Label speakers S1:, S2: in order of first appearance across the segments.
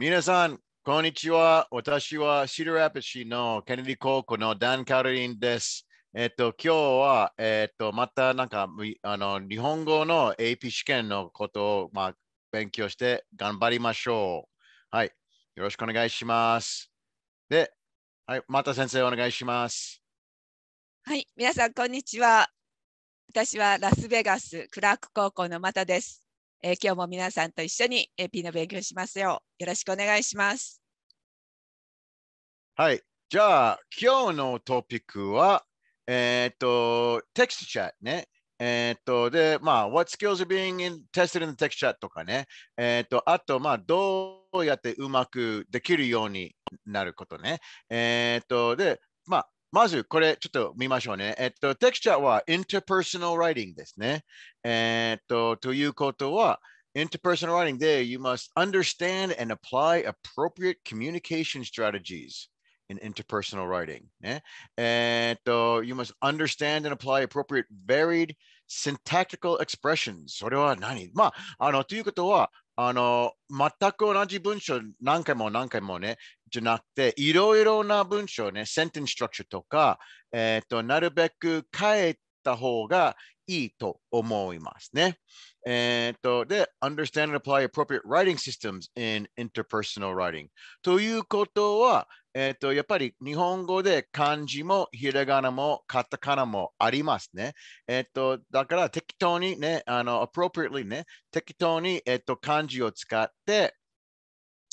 S1: みなさん、こんにちは。私はシドラピーのケネディ高校のダン・カロリンです。えっと、今日は、えっと、またなんか、あの、日本語の AP 試験のことを、まあ、勉強して頑張りましょう。はい。よろしくお願いします。で、はい、また先生お願いします。
S2: はい、皆さん、こんにちは。私はラスベガス、クラーク高校のまたです。えー、今日も皆さんと一緒に AP の勉強しますよよろしくお願いします。
S1: はい。じゃあ、今日のトピックは、えー、っと、テキストチャットね。えっと、で、まあ、what skills are being in, tested in the text chat とかね。えー、っと、あと、まあ、どうやってうまくできるようになることね。えー、っと、で、まあ、まずこれちょっと見ましょうね。えっと、テクチャーは interpersonal writing ですね。えっと、ということは、interpersonal writing で you must understand and apply appropriate communication strategies in interpersonal writing. ね。えっと、you must understand and apply appropriate varied syntactical expressions. それは何まあ、あの、ということは、あの、全く同じ文章何回も何回もね、じゃなくて、いろいろな文章ね、センテンストラクチャーとか、えっ、ー、と、なるべく変えた方がいいと思いますね。えっ、ー、と、で、understand and apply appropriate writing systems in interpersonal writing。ということは、えっ、ー、と、やっぱり日本語で漢字もひらがなもカタカナもありますね。えっ、ー、と、だから適当にね、あの、appropriately ね、適当に、えっ、と、漢字を使って、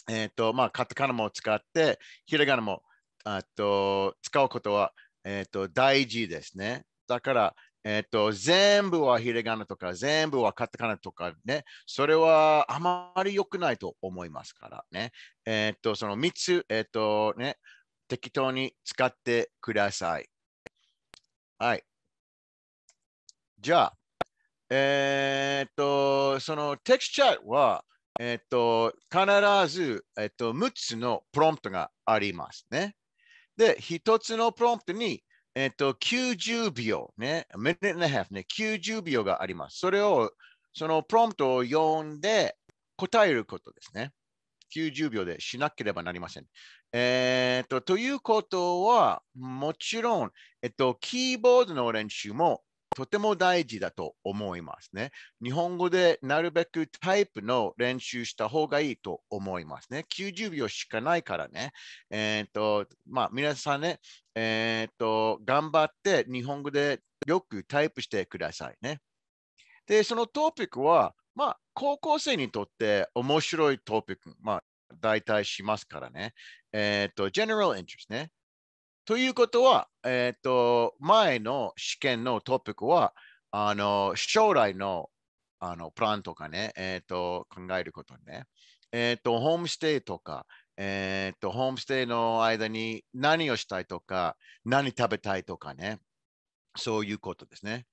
S1: えっ、ー、と、まあ、カタカナも使って、ひらがなもあと使うことは、えっ、ー、と大事ですね。だから、えっ、ー、と全部はひらがなとか、全部はカタカナとかね、それはあまり良くないと思いますからね。えっ、と、その3つ、えっ、とね、適当に使ってください。はい。じゃあ、えっ、と、そのテクスチャーは、えっと、必ず、えっと、6つのプロンプトがありますね。で、1つのプロンプトに、えっと、90秒ね、minute and a half ね、90秒があります。それを、そのプロンプトを読んで答えることですね。90秒でしなければなりません。えっと、ということは、もちろん、えっと、キーボードの練習もとても大事だと思いますね。日本語でなるべくタイプの練習した方がいいと思いますね。90秒しかないからね。えっ、ー、と、まあ、皆さんね、えっ、ー、と、頑張って日本語でよくタイプしてくださいね。で、そのトピックは、まあ、高校生にとって面白いトピック、まあ、大体しますからね。えっ、ー、と、General Interest ね。ということは、えっ、ー、と、前の試験のトピックは、あの、将来の、あの、プランとかね、えっ、ー、と、考えることね。えっ、ー、と、ホームステイとか、えっ、と、ホームステイの間に何をしたいとか、何食べたいとかね。そういうことですね。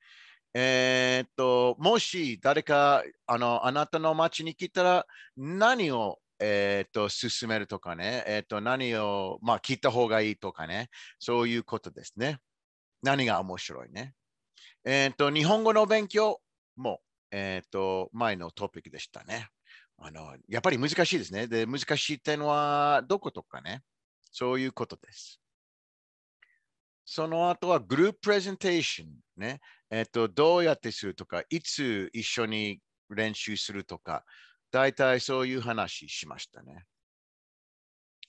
S1: えっと、もし誰か、あの、あなたの街に来たら、何をえー、っと、進めるとかね、えー、っと、何を、まあ、聞いた方がいいとかね、そういうことですね。何が面白いね。えー、っと、日本語の勉強も、えっと、前のトピックでしたね。あの、やっぱり難しいですね。で、難しい点は、どことかね。そういうことです。その後はグループプレゼンテーションね。えっと、どうやってするとか、いつ一緒に練習するとか、大体そういう話しましたね。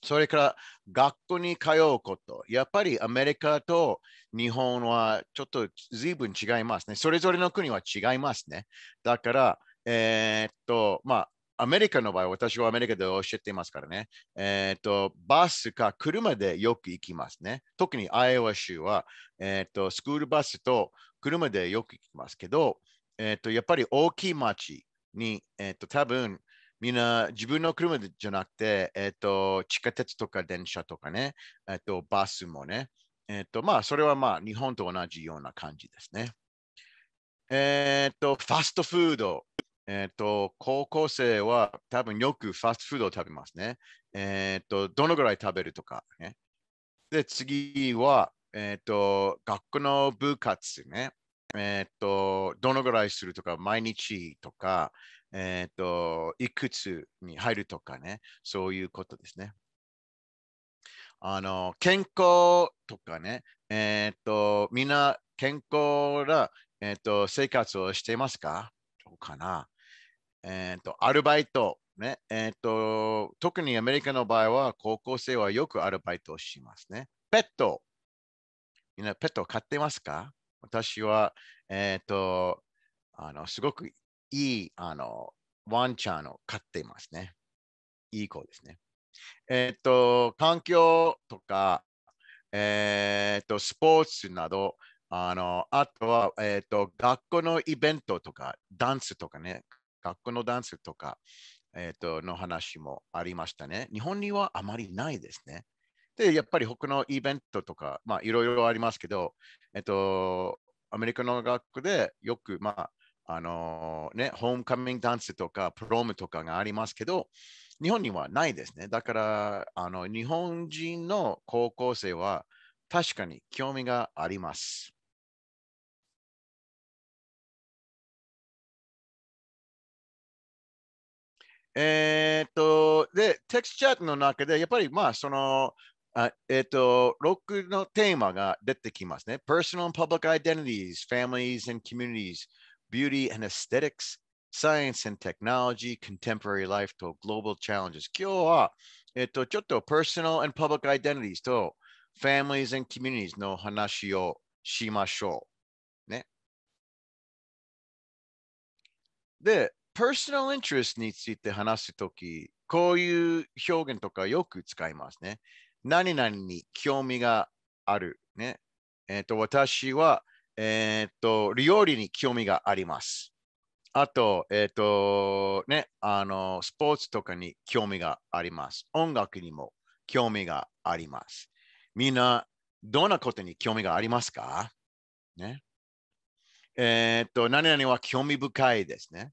S1: それから学校に通うこと。やっぱりアメリカと日本はちょっと随分違いますね。それぞれの国は違いますね。だから、えー、っと、まあ、アメリカの場合、私はアメリカで教えていますからね。えー、っと、バスか車でよく行きますね。特にアイオワ州は、えー、っと、スクールバスと車でよく行きますけど、えっと、やっぱり大きい町に、えっ、と、多分みんな自分の車じゃなくて、えっ、と、地下鉄とか電車とかね、えっ、と、バスもね、えっ、と、まあ、それはまあ、日本と同じような感じですね。えっ、と、ファストフード。えっ、と、高校生は多分よくファストフードを食べますね。えっ、と、どのぐらい食べるとかね。で、次は、えっ、と、学校の部活ね。えー、っと、どのぐらいするとか、毎日とか、えー、っと、いくつに入るとかね、そういうことですね。あの、健康とかね、えー、っと、みんな健康な、えっと、生活をしていますかどうかなえっと、アルバイト、ね、えっと、特にアメリカの場合は、高校生はよくアルバイトをしますね。ペット、みんなペットを飼ってますか私は、えっ、ー、と、あの、すごくいい、あの、ワンちゃんを飼っていますね。いい子ですね。えっ、ー、と、環境とか、えっ、ー、と、スポーツなど、あの、あとは、えっ、と、学校のイベントとか、ダンスとかね、学校のダンスとか、えっ、と、の話もありましたね。日本にはあまりないですね。で、やっぱり他のイベントとか、まあ、いろいろありますけど、えっと、アメリカの学校でよく、まあ、あのね、ホームカミングダンスとか、プロムとかがありますけど、日本にはないですね。だから、あの日本人の高校生は確かに興味があります。えー、っと、で、テクスチャットの中で、やっぱりまあ、その、えっ、と、6のテーマが出てきますね。Personal and Public Identities, Families and Communities, Beauty and Aesthetics, Science and Technology, Contemporary Life to Global Challenges。今日は、えっ、と、ちょっと Personal and Public Identities と Families and Communities の話をしましょう。ね。で、Personal Interest について話すとき、こういう表現とかよく使いますね。何々に興味がある。ね。えっ、ー、と、私は、えっ、ー、と、料理に興味があります。あと、えっ、ー、と、ね、あの、スポーツとかに興味があります。音楽にも興味があります。みんな、どんなことに興味がありますかね。えっ、ー、と、何々は興味深いですね。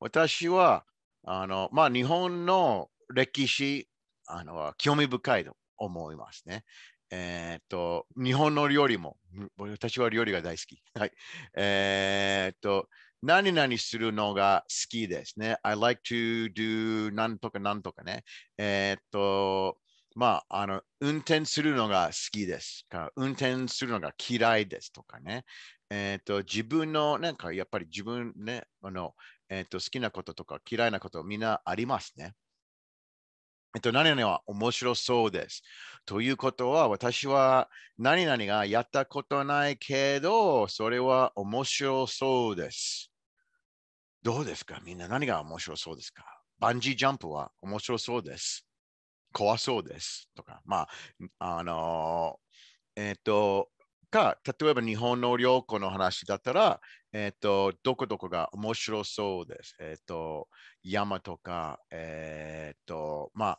S1: 私は、あの、まあ、日本の歴史、あの、興味深いと思いますね。えー、っと、日本の料理も、私は料理が大好き。はい。えー、っと、何々するのが好きですね。I like to do なんとかなんとかね。えー、っと、まあ、あの、運転するのが好きですか。運転するのが嫌いですとかね。えー、っと、自分の、なんかやっぱり自分ね、あの、えー、っと、好きなこととか嫌いなことみんなありますね。えっと、何々は面白そうです。ということは、私は何々がやったことないけど、それは面白そうです。どうですかみんな何が面白そうですかバンジージャンプは面白そうです。怖そうです。とか、まあ、あの、えっと、か、例えば日本の旅行の話だったら、えっ、ー、と、どこどこが面白そうです。えっ、ー、と、山とか、えっ、ー、と、まあ、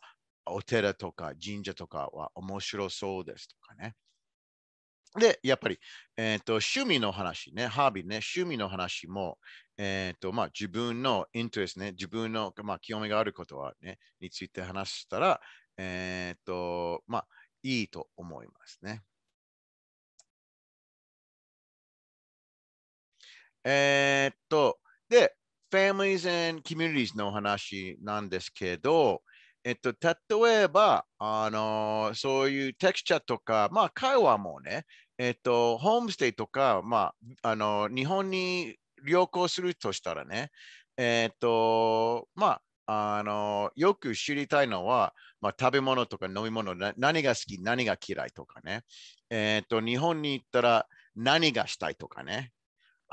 S1: お寺とか神社とかは面白そうですとかね。で、やっぱり、えっ、と、趣味の話ね、ハービーね、趣味の話も、えっ、と、まあ、自分のイントレスね、自分の、まあ、興味があることはね、について話したら、えっ、と、まあ、いいと思いますね。えー、っと、で、families and communities の話なんですけど、えっと、例えば、あのそういうテクスチャとか、まあ、会話もね、えっと、ホームステイとか、まあ、あの日本に旅行するとしたらね、えっと、まあ、あのよく知りたいのは、まあ、食べ物とか飲み物、何が好き、何が嫌いとかね。えっと、日本に行ったら何がしたいとかね。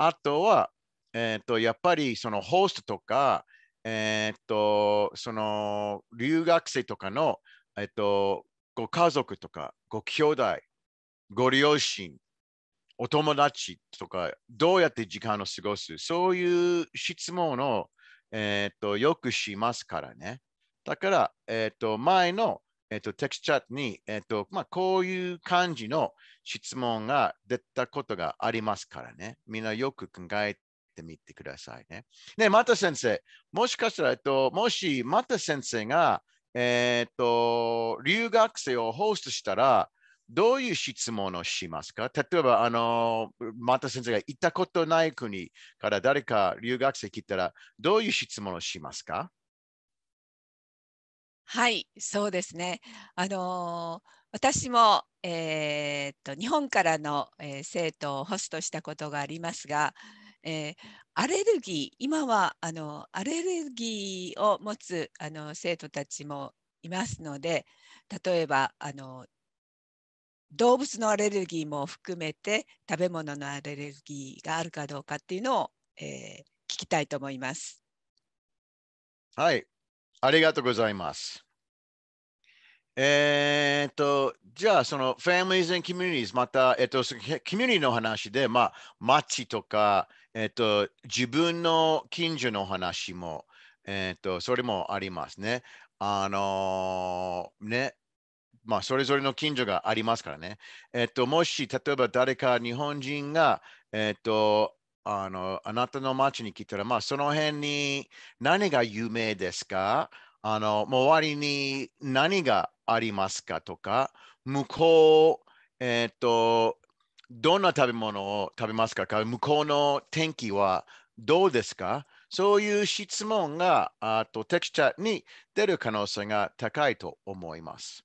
S1: あとは、えっ、ー、と、やっぱりそのホストとか、えっ、ー、と、その留学生とかの、えっ、ー、と、ご家族とか、ご兄弟、ご両親、お友達とか、どうやって時間を過ごすそういう質問を、えっとよくしますからね。だから、えっと前のえっと、テキスチャットに、えっと、まあ、こういう感じの質問が出たことがありますからね。みんなよく考えてみてくださいね。ね、また先生、もしかしたら、えっと、もし、また先生が、えっと、留学生をホストしたら、どういう質問をしますか例えば、あの、また先生が行ったことない国から誰か留学生来たら、どういう質問をしますか
S2: はい、そうですね。あのー私も、えー、っと日本からの、えー、生徒をホストしたことがありますが、えー、アレルギー今はあのアレルギーを持つあの生徒たちもいますので例えばあの動物のアレルギーも含めて食べ物のアレルギーがあるかどうかっていうのを、え聞きたいと思います。
S1: はい、ありがとうございます。えー、っと、じゃあ、その families and communities、また、えっと、コミュニティの話で、まあ、町とか、えっと、自分の近所の話も、えっと、それもありますね。あのー、ね、まあ、それぞれの近所がありますからね。えっと、もし、例えば誰か日本人が、えっと、あのあなたの町に来たら、まあ、その辺に何が有名ですかあの周りに何がありますかとか、向こう、えっ、ー、と、どんな食べ物を食べますかか向こうの天気はどうですかそういう質問があとテクスチャーに出る可能性が高いと思います。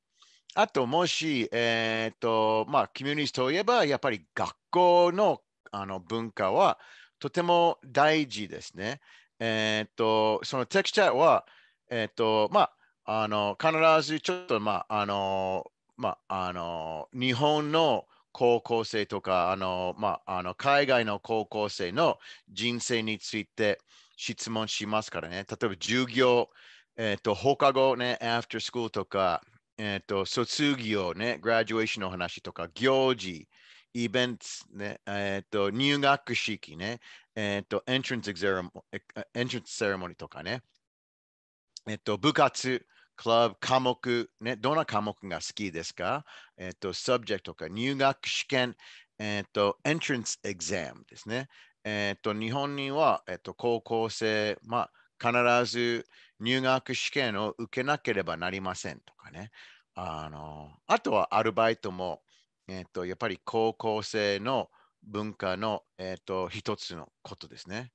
S1: あと、もし、えっ、ー、と、まあ、コミュニティといえば、やっぱり学校のあの文化はとても大事ですね。えー、っと、そのテクスチャーは、えー、っと、まあ、あの、必ずちょっと、まあ、あの、まあ、あの、日本の高校生とか、あの、まあ、あの、海外の高校生の人生について質問しますからね。例えば、授業、えー、っと、放課後ね、after school とか、えっと、卒業ね、グラデュエーションの話とか、行事、イベント、ね、えっ、ー、と、入学式ね、えっ、ー、と、エントランスセレモエントランスセレモニーとかね、えっ、ー、と、部活、クラブ、科目、ね、どんな科目が好きですかえっ、と、サブジェクトか、入学試験、えっ、と、エントランスエグザムですね。えっ、と、日本には、えっ、と、高校生、まあ、必ず入学試験を受けなければなりませんとかね。あの、あとはアルバイトも、えっと、やっぱり高校生の文化の、えっと、一つのことですね。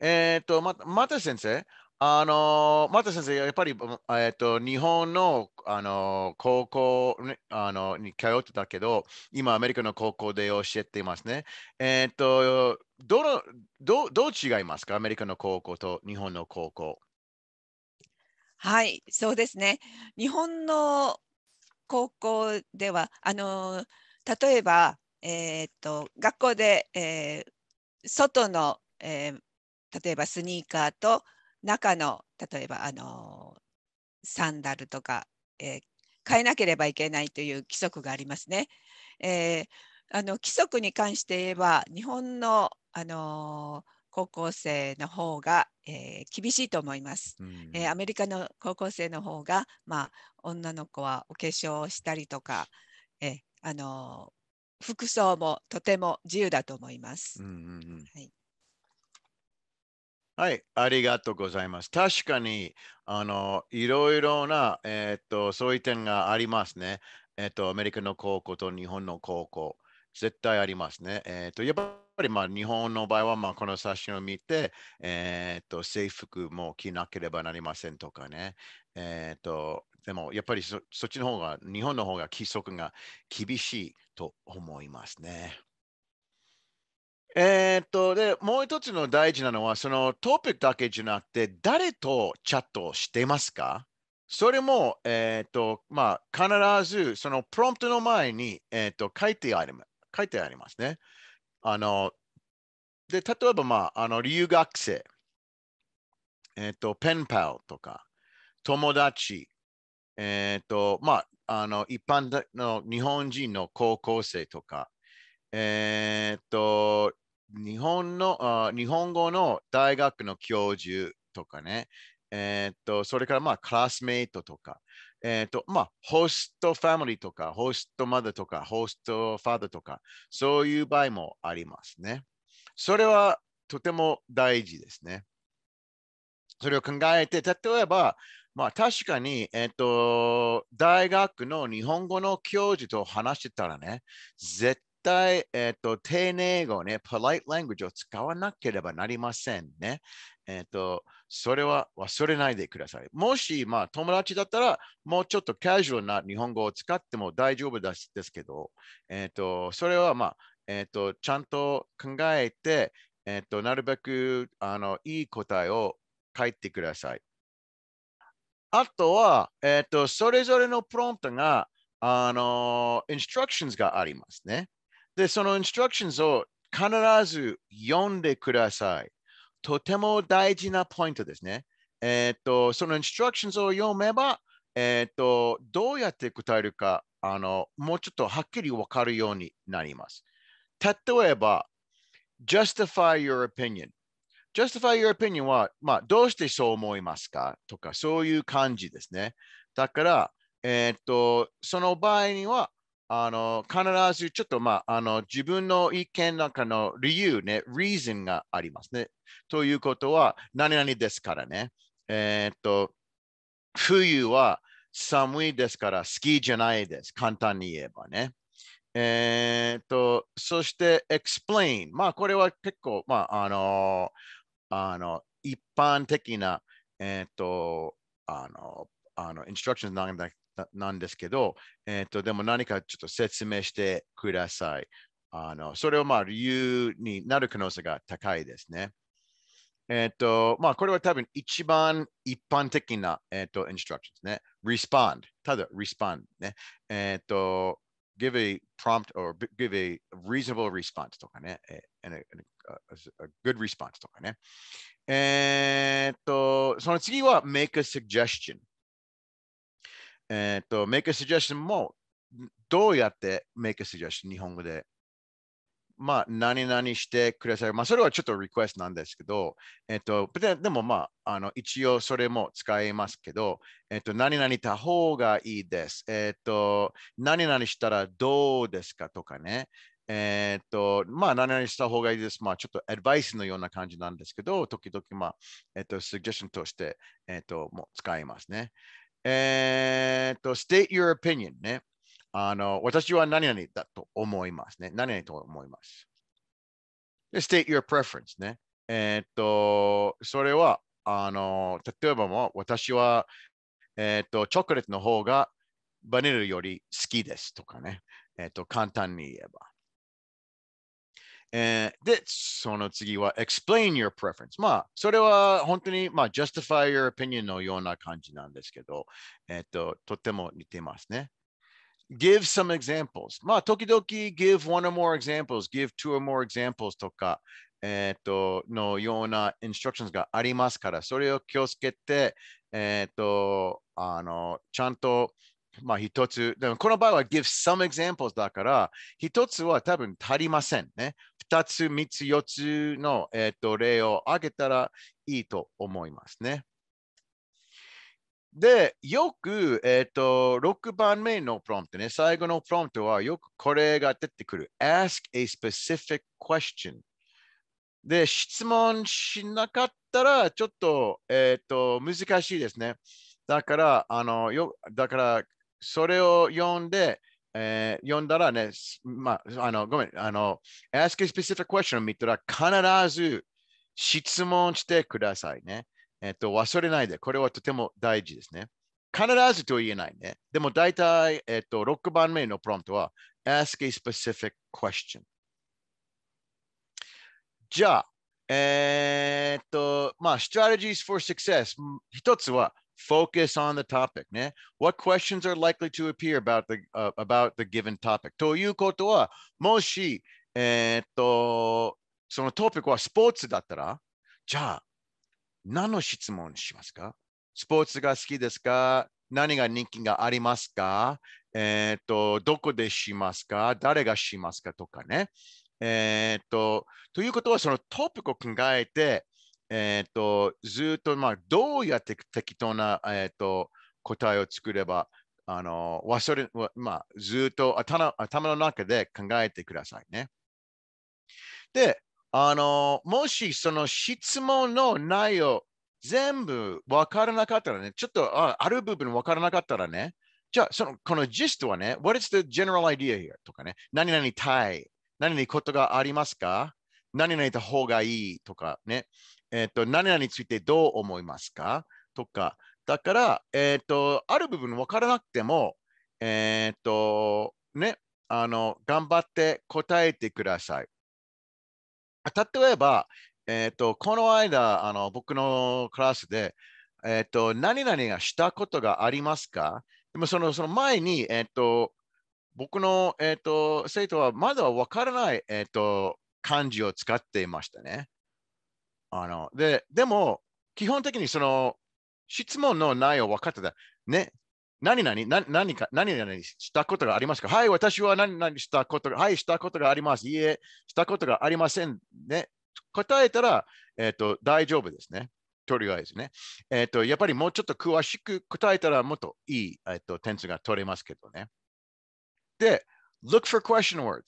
S1: えっ、と、また先生、あの、また先生、やっぱり、えっと、日本のあの高校あのに通ってたけど、今アメリカの高校で教えていますね。えっ、と、どのどどう違いますかアメリカの高校と日本の高校。
S2: はい、そうですね。日本の高校では、あの例えば、えー、っと学校で、えー、外の、えー、例えばスニーカーと中の例えばあのサンダルとか、え変えなければいけないという規則がありますね。えあの規則に関して言えば日本の、あの高校生の方が、えー、厳しいと思います、うん、えー、アメリカの高校生の方が、まあ、女の子はお化粧をしたりとか、えー、あの服装もとても自由だと思います。
S1: はい、ありがとうございます。確かに、あの、いろいろな、えー、っと、そういう点がありますね。えー、っと、アメリカの高校と日本の高校、絶対ありますね。えー、っと、やっぱり、まあ、日本の場合は、まあ、この写真を見て、えっと、制服も着なければなりませんとかね。えっと、でもやっぱりそっちの方が、日本の方が規則が厳しいと思いますね。えー、っと、で、もう一つの大事なのは、そのトピックだけじゃなくて、誰とチャットしてますかそれも、えー、っと、まあ、必ず、そのプロンプトの前に、えー、っと、書いてあり書いてありますね。あの、で、例えば、まあ、あの、留学生、えっと、ペンパルとか、友達、えっ、ー、と、まあ、あの、一般の日本人の高校生とか、えっ、ー、と、日本のあ、日本語の大学の教授とかね、えっ、ー、と、それから、まあ、クラスメイトとか、えっ、と、まあ、ホストファミリーとか、ホストマダとか、ホストファダとか、そういう場合もありますね。それはとても大事ですね。それを考えて、例えば、まあ確かに、えっと、大学の日本語の教授と話してたらね、絶対、えっと、丁寧語ね、polite language を使わなければなりませんね。えっと、それは忘れないでください。もし、まあ友達だったら、もうちょっとカジュアルな日本語を使っても大丈夫ですですけど、えっと、それはまあ、えっと、ちゃんと考えて、えっと、なるべく、あの、いい答えを書いてください。あとは、えっ、ー、と、それぞれのプロンプトが、あの、インストラクションズがありますね。で、そのインストラクションズを必ず読んでください。とても大事なポイントですね。えっ、ー、と、そのインストラクションズを読めば、えっ、ー、と、どうやって答えるか、あの、もうちょっとはっきりわかるようになります。例えば、justify your opinion。justify your opinion は、まあ、どうしてそう思いますかとか、そういう感じですね。だから、えー、っと、その場合には、あの、必ずちょっと、まあ、あの、自分の意見なんかの理由ね、reason がありますね。ということは、何々ですからね。えー、っと、冬は寒いですから、好きじゃないです。簡単に言えばね。えー、っと、そして、explain。まあ、これは結構、まあ、あのあの一般的な、えー、と、あの、あのインストラクションなんだなんですけど、えー、と、でも何かちょっと説明してください。あのそれをまあ理由になる可能性が高いですね。えー、と、まあこれは多分一番一般的な、えー、と、インストラクションですね。respond。ただ、respond ね。えと、give a prompt or give a reasonable response とかね、and a, a, good response とかね。えっと、その次は make a suggestion。えっと、make a suggestion もどうやって make a suggestion 日本語でまあ、何々してください。まあ、それはちょっとリクエストなんですけど、えっと、でもまあ、あの一応それも使いますけど、えっと、何々た方がいいです。えっと、何々したらどうですかとかね。えっと、まあ、何々した方がいいです。まあ、ちょっとアドバイスのような感じなんですけど、時々、まあ、えっと、スェッションとして、えっと、もう使いますね。えっと、state your opinion ね。あの、私は何々だと思いますね。何々と思います。で、state your preference ね。えー、っと、それは、あの、例えばも私は、えー、っと、チョコレートの方がバニラより好きですとかね。えー、っと、簡単に言えば。えー、で、その次は explain your preference。まあ、それは本当に、まあ、justify your opinion のような感じなんですけど、えっと、とても似てますね。give some examples. まあ、時々 give one or more examples, give two or more examples とか、えっ、ー、と、のような instructions がありますから、それを気をつけて、えっ、ー、と、あの、ちゃんと、まあ、一つ、でもこの場合は give some examples だから、一つは多分足りませんね。二つ、三つ、四つの、えっ、ー、と例を挙げたらいいと思いますね。で、よく、えっ、ー、と、6番目のプロンプトね、最後のプロンプトはよくこれが出てくる。ask a specific question。で、質問しなかったら、ちょっと、えっ、ー、と、難しいですね。だから、あの、よ、だから、それを読んで、えー、読んだらね、まあ、あの、ごめん、あの、ask a specific question を見たら、必ず質問してくださいね。えっと、忘れないで、これはとても大事ですね。必ずと言えないね。でも大体、えっと、6番目のプロンプトは、ask a specific question。じゃあ、えー、っと、まあ、strategies for success。一つは、focus on the topic ね。What questions are likely to appear about the,、uh, about the given topic? ということは、もし、えー、っと、そのトピックはスポーツだったら、じゃあ、何の質問しますかスポーツが好きですか何が人気がありますかえっ、ー、と、どこでしますか誰がしますかとかね。えっ、ー、と、ということは、そのトピックを考えて、えっ、ー、と、ずっと、まあ、どうやって適当な、えっと答えを作れば、あの、忘れ、まあ、ずっと頭頭の中で考えてくださいね。で、あの、もしその質問の内容、全部わからなかったらね、ちょっとあある部分わからなかったらね、じゃあ、その、このジストはね、what is the general idea here? とかね、何々たい、何々ことがありますか何々た方がいいとかね、えっ、ー、と、何々についてどう思いますかとか、だから、えっ、ー、と、ある部分わからなくても、えっ、ー、と、ね、あの、頑張って答えてください。例えば、えーと、この間あの僕のクラスで、えーと、何々がしたことがありますかでもそのその前に、えーと、僕の、えーと、生徒はまだわからない、えーと漢字を使っていましたね。あのででも、基本的にその質問の内容分かってた。ね、何々、何何か何々したことがありますかはい、私は何々したことが、はい、したことがあります。いいえ、したことがありませんね。答えたら、えっ、ー、と、大丈夫ですね。とりあえずね。えっ、ー、と、やっぱりもうちょっと詳しく答えたらもっといい、えっ、ー、と、点数が取れますけどね。で、look for question words。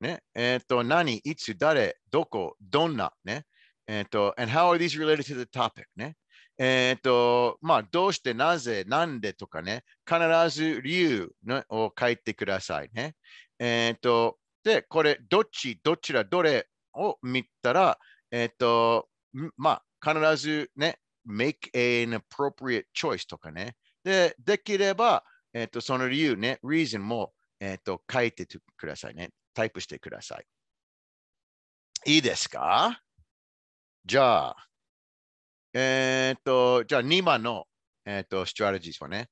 S1: ね。えっ、と、何、いつ、誰、どこ、どんな、ね。えっ、と、and how are these related to the topic? ね。えっ、と、まあ、どうして、なぜ、なんでとかね、必ず理由を書いてくださいね。えっ、と、で、これ、どっち、どちら、どれを見たら、えっ、と、まあ、必ずね、make an appropriate choice とかね。で、できれば、えっ、と、その理由ね、reason も、えっ、と、書いてくださいね。タイプしてください。いいですかじゃあ、えっと、じゃあ2番の、えっと、ストラテジーはね。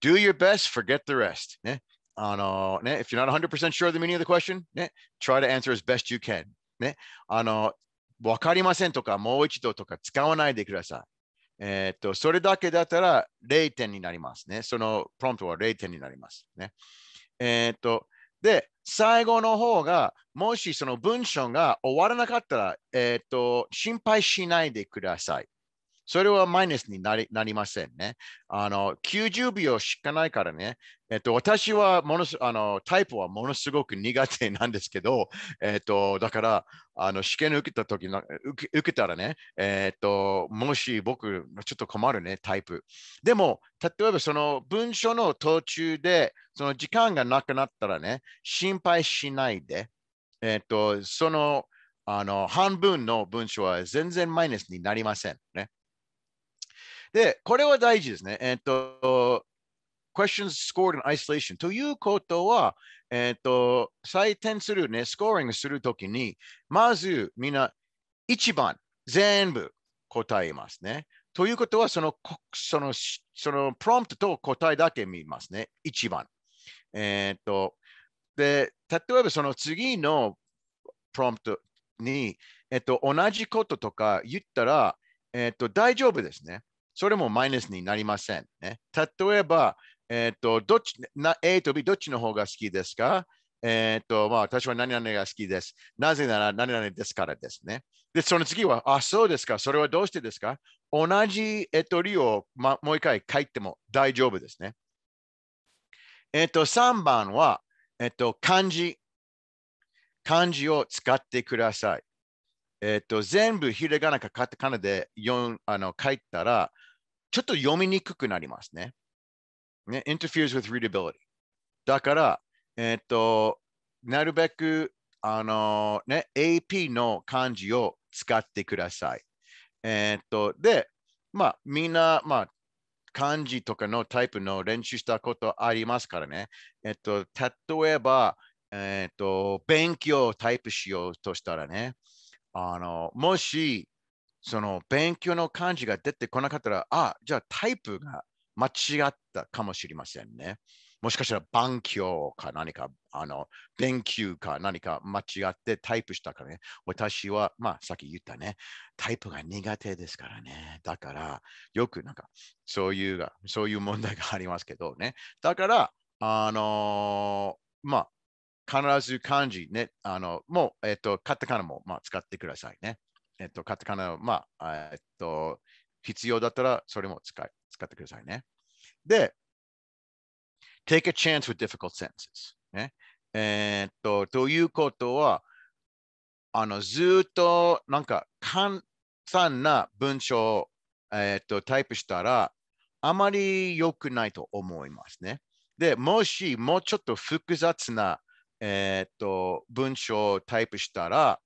S1: Do your best, forget the rest. ね。あのね、if you're not 100% sure of the meaning of the question, ね、try to answer as best you can. ね。あの、わかりませんとか、もう一度とか使わないでください。えっと、それだけだったら0点になりますね。そのプロンプトは0点になりますね。えっと、で、最後の方が、もしその文章が終わらなかったら、えっ、ー、と、心配しないでください。それはマイナスになりなりませんね。あの、90秒しかないからね。えっと、私はものすあのタイプはものすごく苦手なんですけど、えっと、だから、あの試験受けた時の受け受けたらね、えっと、もし僕、ちょっと困るね、タイプ。でも、例えばその文書の途中で、その時間がなくなったらね、心配しないで、えっと、その、あの半分の文章は全然マイナスになりませんね。で、これは大事ですね。えっ、ー、と、questions scored in isolation ということは、えっ、ー、と、採点するね、スコーリングするときに、まずみんな1番全部答えますね。ということはその、その、そのプロンプトと答えだけ見ますね。1番。えっ、ー、と、で、例えばその次のプロンプトに、えっと、同じこととか言ったら、えっと、大丈夫ですね。それもマイナスになりません。ね、例えば、えっ、ー、と、どっちな、A と B どっちの方が好きですかえっ、ー、と、まあ、私は何々が好きです。なぜなら何々ですからですね。で、その次は、あ、そうですか。それはどうしてですか同じ、えっと、りを、ま、もう一回書いても大丈夫ですね。えっと、3番は、えっと、漢字。漢字を使ってください。えっと、全部ひらがなかカタカナであの書いたら、ちょっと読みにくくなりますね。ね、interferes with readability。だから、えー、っと、なるべく、あのね、AP の漢字を使ってください。えー、っと、で、まあ、みんな、まあ、漢字とかのタイプの練習したことありますからね。えっと、例えば、えっと、勉強をタイプしようとしたらね、あの、もし、その勉強の漢字が出てこなかったら、あ、じゃあタイプが間違ったかもしれませんね。もしかしたら、番強か何か、あの、勉強か何か間違ってタイプしたからね。私は、まあ、さっき言ったね、タイプが苦手ですからね。だから、よくなんか、そういう、が、そういう問題がありますけどね。だから、あのー、まあ、必ず漢字ね、あの、もう、えっ、ー、と、カタカナも、まあ、使ってくださいね。えっと、カタカナ、まあ、えっと、必要だったらそれも使い使ってくださいね。で、take a chance with difficult sentences、ね。えー、っと、ということは、あの、ずっとなんか簡単な文章を、えー、っとタイプしたら、あまり良くないと思いますね。で、もしもうちょっと複雑な、えー、っと文章をタイプしたら、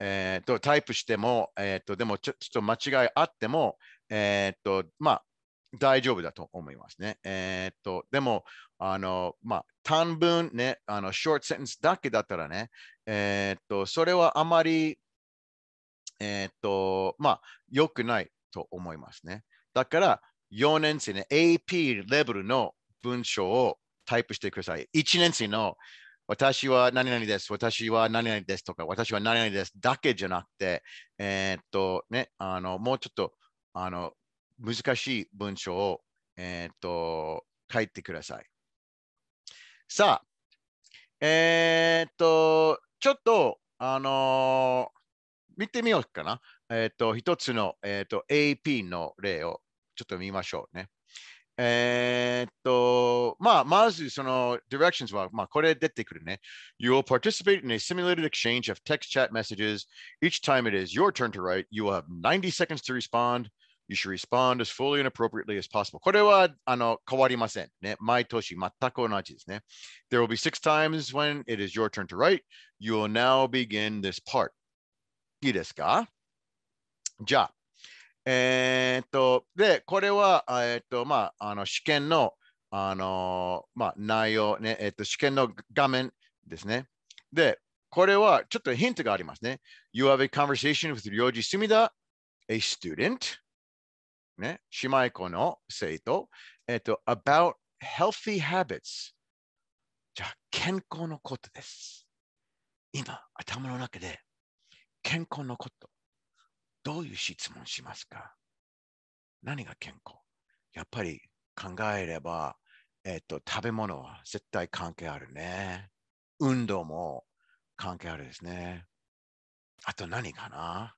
S1: えっ、ー、と、タイプしても、えっ、ー、と、でもちょちょっと間違いあっても、えっ、ー、と、まあ、大丈夫だと思いますね。えっと、でも、あの、まあ、短文ね、あの、ショートセン n c スだけだったらね、えっと、それはあまり、えっと、まあ、良くないと思いますね。だから、4年生ね、AP レベルの文章をタイプしてください。1年生の私は何々です、私は何々ですとか、私は何々ですだけじゃなくて、えー、っとね、あのもうちょっとあの難しい文章を、えー、っと書いてください。さあ、えー、っと、ちょっと、あの見てみようかな。えっと、一つの、えっと、AP の例をちょっと見ましょうね。えー、っと、まあ、まずその directions は、まあ、これ出てくるね。You will participate in a simulated exchange of text chat messages. Each time it is your turn to write, you will have 90 seconds to respond. You should respond as fully and appropriately as possible. これはあの変わりません。ね、毎年全く同じですね。There will be six times when it is your turn to write. You will now begin this part. いいですかじゃあ、えー、っと、で、これは、えー、っと、まあ、あの試験の、あのまあ、内容ね、えっと、試験の画面ですね。で、これはちょっとヒントがありますね。You have a conversation with Ryoji Sumida, a student, ね、姉妹子の生徒、えっと、about healthy habits。じゃあ、健康のことです。今、頭の中で健康のことどういう質問しますか何が健康やっぱり考えれば、えっ、ー、と、食べ物は絶対関係あるね。運動も関係あるですね。あと何かな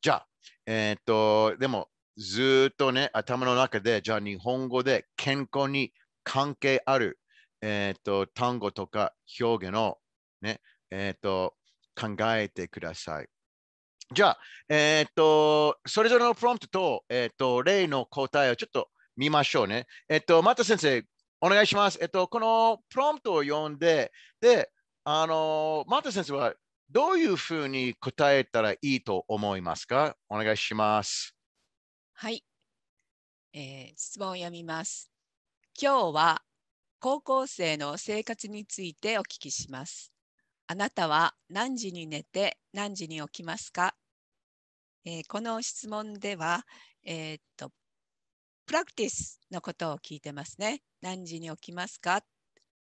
S1: じゃあ、えっ、ー、と、でもずっとね、頭の中で、じゃあ日本語で健康に関係ある、えっ、ー、と、単語とか表現をね、えっ、と、考えてください。じゃあ、えー、っと、それぞれのプロンプトと、えー、っと、例の答えをちょっと見ましょうね。えっと、また先生、お願いします。えっと、このプロンプトを読んで、で、あの、また先生はどういうふうに答えたらいいと思いますかお願いします。
S2: はい、えー、質問を読みます。今日は高校生の生活についてお聞きします。あなたは何時に寝て何時に起きますか、えー、この質問では、えー、っと、プラクティスのことを聞いてますね。何時に起きますか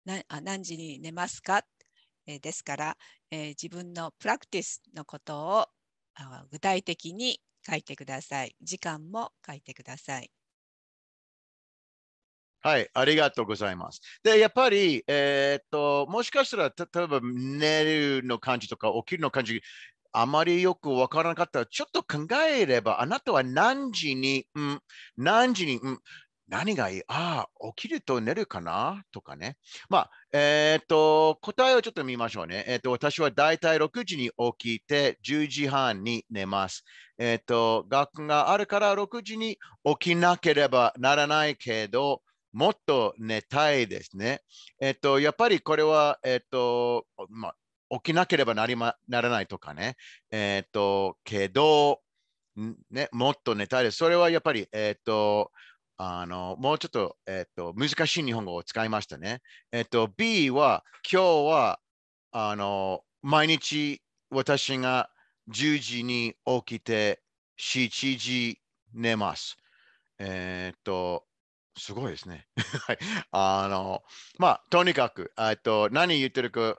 S2: 何時に寝ますか、えー、ですから、え自分のプラクティスのことを具体的に書いてください。時間も書いてください。
S1: はい、ありがとうございます。で、やっぱり、えー、っと、もしかしたら、例えば、寝るの感じとか、起きるの感じ、あまりよくわからなかったら、ちょっと考えれば、あなたは何時に、うん、何時に、うん、何がいいああ、起きると寝るかなとかね。まあ、えっ、と、答えをちょっと見ましょうね。えっ、と、私はだいたい6時に起きて、10時半に寝ます。えっ、と、学があるから6時に起きなければならないけど、もっと寝たいですね。えっと、やっぱりこれは、えっと、まあ、起きなければなりまならないとかね。えっと、けど、ね、もっと寝たいです。それはやっぱり、えっと、あの、もうちょっと、えっと、難しい日本語を使いましたね。えっと、B は、今日は、あの、毎日私が10時に起きて7時寝ます。えっと、すごいですね。はい。あの、まあ、とにかく、えっと、何言ってるか、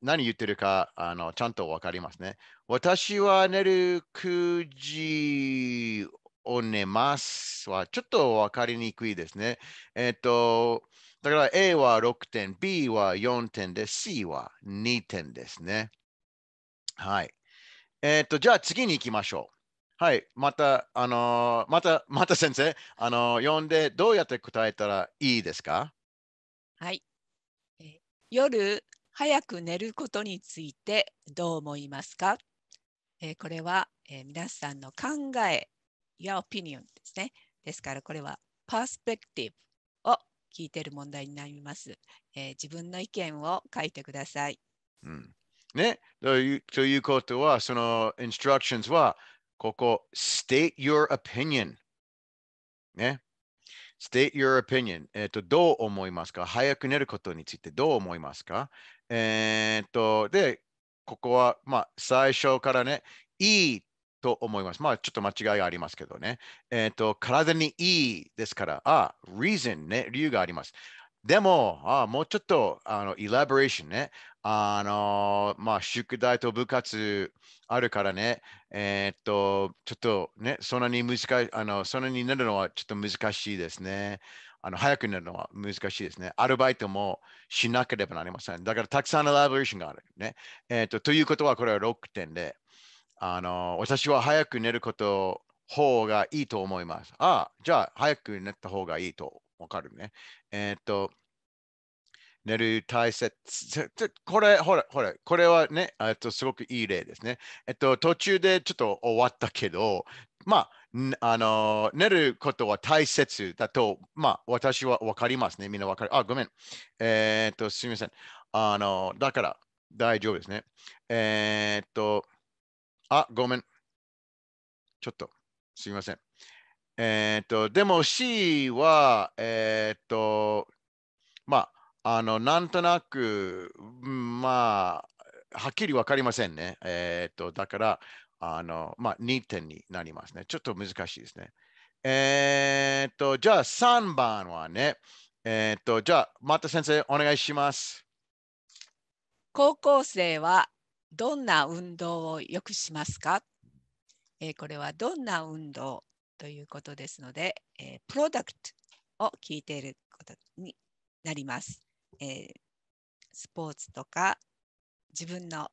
S1: 何言ってるか、あの、ちゃんとわかりますね。私は寝る9時を寝ますは、ちょっとわかりにくいですね。えっと、だから A は6点、B は4点で、C は2点ですね。はい。えっと、じゃあ次に行きましょう。はい、また、あのまた、また先生、あの呼んで、どうやって答えたらいいですか
S2: はい。夜、早く寝ることについてどう思いますか、えー、これは、えー、皆さんの考えやオピニオンですね。ですから、これはパースペクティブを聞いている問題になります、えー、自分の意見を書いてください。
S1: うん、ね、というということは、そのインストラクションは、ここ、state your opinion。ね。state your opinion。えっと、どう思いますか早く寝ることについてどう思いますかえー、っと、で、ここは、まあ、最初からね、いいと思います。まあ、ちょっと間違いがありますけどね。えっ、ー、と、体にいいですから、あ、reason ね、理由があります。でも、あもうちょっと、あの、エラボレーションね。あの、まあ、宿題と部活あるからね、えー、っと、ちょっとね、そんなに難しい、あの、そんなになるのはちょっと難しいですね。あの、早くなるのは難しいですね。アルバイトもしなければなりません。だから、たくさんのライブレーションがある。ね。えー、っと、ということは、これは6点で、あの、私は早く寝ること方がいいと思います。ああ、じゃあ、早く寝た方がいいとわかるね。えー、っと、寝る大切。これ、ほら、ほら、これはね、えっと、すごくいい例ですね。えっと、途中でちょっと終わったけど、まあ、あの寝ることは大切だと、まあ、私は分かりますね。みんなわかる。あ、ごめん。えー、っと、すみません。あの、だから、大丈夫ですね。えー、っと、あ、ごめん。ちょっと、すみません。えー、っと、でも C は、えっと、まあ、あのなんとなく、まあ、はっきり分かりませんね。えっ、と、だから、あの、まあ、2点になりますね。ちょっと難しいですね。えっ、と、じゃあ3番はね、えっ、と、じゃあ、また先生、お願いします。
S2: 高校生はどんな運動をよくしますか、えー、これはどんな運動ということですので、えー、プロダクトを聞いていることになります。えー、スポーツとか自分の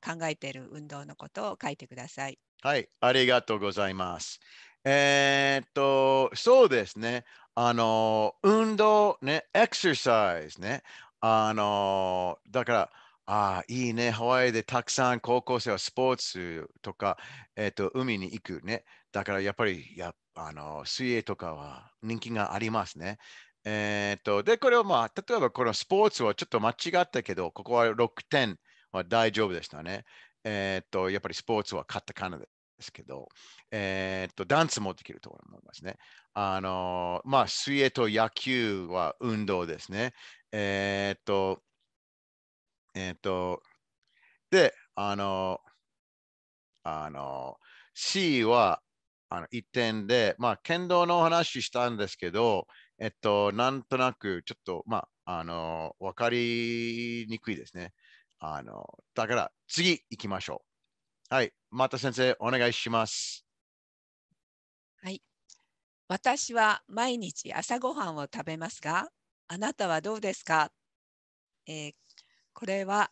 S2: 考えている運動のことを書いてください。
S1: はい、ありがとうございます。えー、っと、そうですね。あの、運動ね、エクササイズね。あの、だから、あいいね、ハワイでたくさん高校生はスポーツとか、えー、っと、海に行くね。だからやっぱりやあの水泳とかは人気がありますね。えっ、と、で、これをまあ、例えばこのスポーツはちょっと間違ったけど、ここは6点は大丈夫でしたね。えっ、と、やっぱりスポーツは勝っタかナですけど、えっ、と、ダンスもできると思いますね。あの、まあ、水泳と野球は運動ですね。えっ、と、えっ、と、で、あの、あの、C はあの1点で、まあ、剣道の話したんですけど、えっと、なんとなく、ちょっと、まあ、あの、わかりにくいですね。あの、だから、次行きましょう。はい。また先生、お願いします。
S2: はい。私は毎日朝ごはんを食べますが、あなたはどうですか、えー、これは、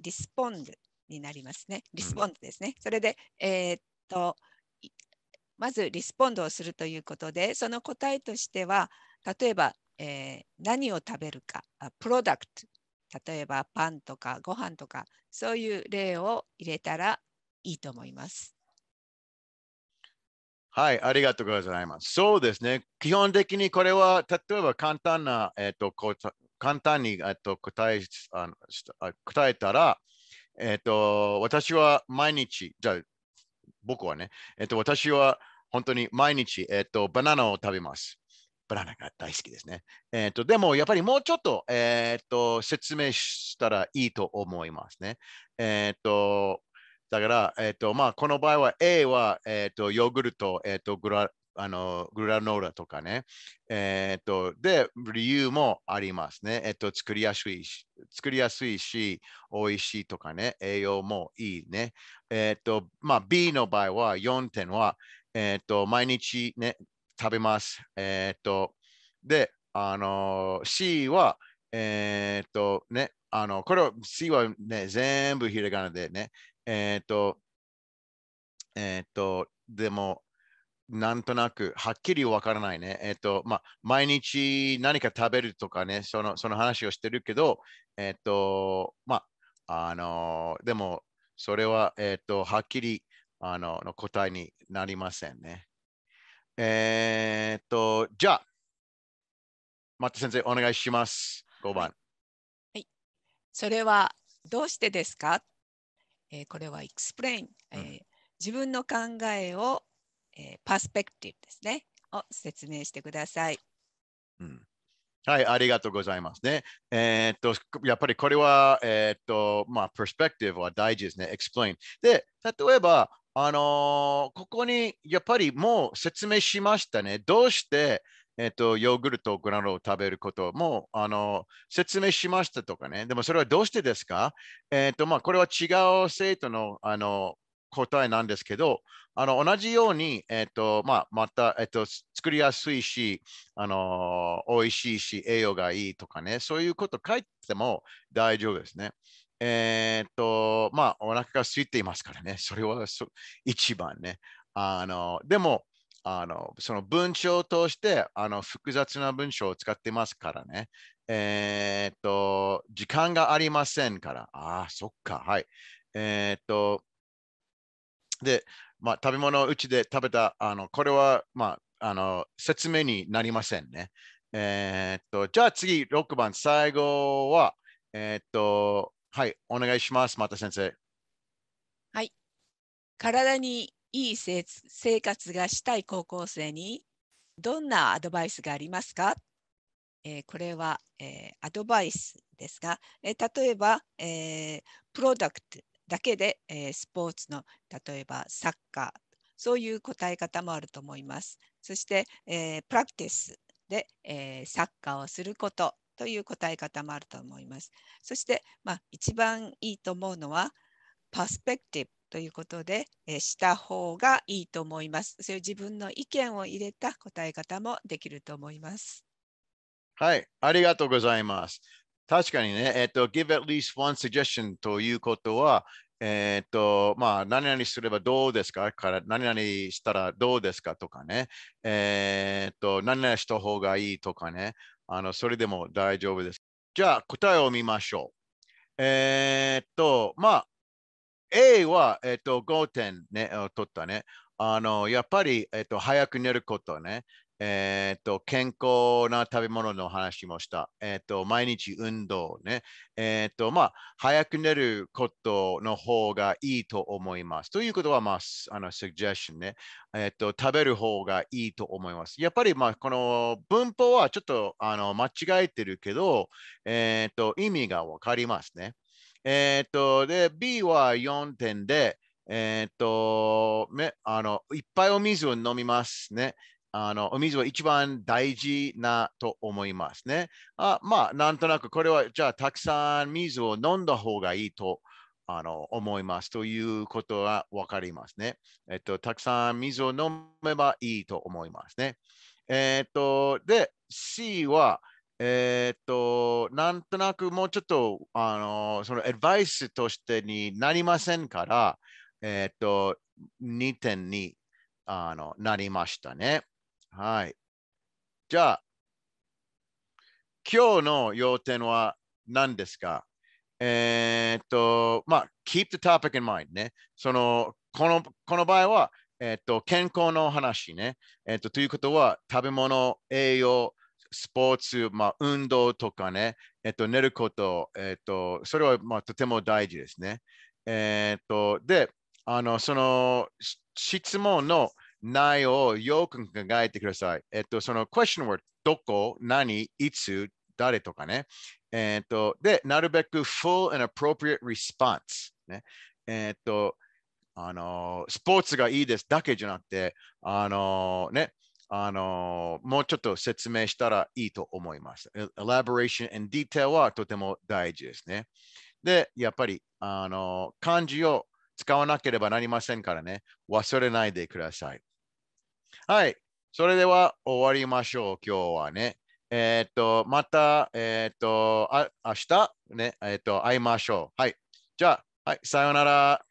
S2: リスポンドになりますね。リスポンドですね。うん、それで、えー、っと、まずリスポンドをするということで、その答えとしては、例えば、えー、何を食べるか、プロダクト、例えばパンとかご飯とか、そういう例を入れたらいいと思います。
S1: はい、ありがとうございます。そうですね。基本的にこれは、例えば簡単な、えっ、ー、と、こ簡単に、えっ、ー、と、答えあの答えたら、えっ、ー、と、私は毎日、じゃあ、僕はね、えっ、と、私は本当に毎日、えっ、と、バナナを食べます。ブラナが大好きですね。えーと、でもやっぱりもうちょっと,、えーと、説明したらいいと思いますね。えーと、だから、えーとまあ、この場合は A は、えー、とヨーグルト、えー、とグラあのグラノーラとかね、えーと。で、理由もありますね。えー、と作りやすいし、作りやすいし、美味しいとかね、栄養もいいね。えーとまあ、B の場合は4点は、えーと毎日、ね、食べます。えー、っと、で、あの、C は、えー、っと、ね、あの、これは C はね、全部ひらがなでね、えー、っと、えっと、でも、なんとなく、はっきりわからないね。えっ、と、まあ、毎日何か食べるとかね、そのその話をしてるけど、えっ、と、まあ、あのでも、それは、えっ、と、はっきり、あの、の答えになりませんね。えー、っと、じゃあ、マッ先生、お願いします。5番。は
S2: い。それはどうしてですか、えー、これは explain、えー、うん、自分の考えを、えー、パースペクティブですね。を説明してください。う
S1: ん、はい、ありがとうございますね。えー、っと、やっぱりこれは、えー、っと、まあ、perspective は大事ですね。explain。で、例えば、あのー、ここにやっぱりもう説明しましたね。どうして、えっと、ヨーグルト、グラノーを食べることも、あの、説明しましたとかね。でもそれはどうしてですかえっと、まあ、これは違う生徒の、あの、答えなんですけど、あの、同じように、えっと、まあ、また、えっと、作りやすいし、あの、美味しいし、栄養がいいとかね、そういうこと書いても大丈夫ですね。えー、っと、まあ、お腹が空いていますからね、それは一番ね。あの、でも、あの、その文章を通して、あの、複雑な文章を使ってますからね。えー、っと、時間がありませんから。ああ、そっか、はい。えー、っと、で、まあ、食べ物をうちで食べた、あの、これは、まあ、あの、説明になりませんね。えー、っと、じゃあ次、6番、最後は、えっと、はい、お願いします。また先生。
S2: はい。体にいい生活がしたい高校生にどんなアドバイスがありますか、えー、これは、えー、アドバイスですが、えー、例えば、えプロダクトだけで、えスポーツの例えばサッカーそういう答え方もあると思います。そして、えプラクティスで、えサッカーをすることという答え方もあると思います。そして、まあ、一番いいと思うのは、パスペクティブということで、えー、した方がいいと思います。そういう自分の意見を入れた答え方もできると思います。
S1: はい、ありがとうございます。確かにね、えっ、ー、と、give at least one suggestion ということは、えっ、ー、と、まあ、何々すればどうですかから何々したらどうですかとかね、えっ、ー、と、何々した方がいいとかね、あのそれでも大丈夫です。じゃあ答えを見ましょう。えー、っと、まあ、A は、えー、っと5点、ね、取ったね。あのやっぱり、えー、っと早く寝ることね。えっ、ー、と、健康な食べ物の話もした。えっ、ー、と、毎日運動ね。えっ、ー、と、まあ、早く寝ることの方がいいと思います。ということは、まあ、あの、suggestion ね。えっ、と、食べる方がいいと思います。やっぱり、まあ、この文法はちょっと、あの、間違えてるけど、えっ、と、意味がわかりますね。えっ、と、で、B は4点で、えっ、と、あの、いっぱいお水を飲みますね。あのお水は一番大事なと思いますね。あまあ、なんとなくこれは、じゃあ、たくさん水を飲んだ方がいいとあの思いますということはわかりますね、えっと。たくさん水を飲めばいいと思いますね。えっと、で、C は、えー、っと、なんとなくもうちょっと、あの、そのアドバイスとしてになりませんから、えー、っと、2.2あのなりましたね。はい。じゃあ、今日の要点は何ですかえー、っと、まあ、keep the topic in mind ね。その、このこの場合は、えー、っと、健康の話ね。えー、っと、ということは、食べ物、栄養、スポーツ、まあ、運動とかね、えっと、寝ること、えっと、それは、まあ、とても大事ですね。えっと、で、あの、その質問の、内容をよく考えてください。えっと、その question word、どこ、何、いつ、誰とかね。えっと、で、なるべく full and appropriate response。ね、えっと、あの、スポーツがいいですだけじゃなくて、あの、ね、あの、もうちょっと説明したらいいと思います。elaboration and detail はとても大事ですね。で、やっぱり、あの、漢字を使わなければなりませんからね、忘れないでください。はい。それでは終わりましょう、今日はね。えっ、ー、と、また、えっ、ー、と、あ、明日、ね、えっ、ー、と、会いましょう。はい。じゃあ、はい、さようなら。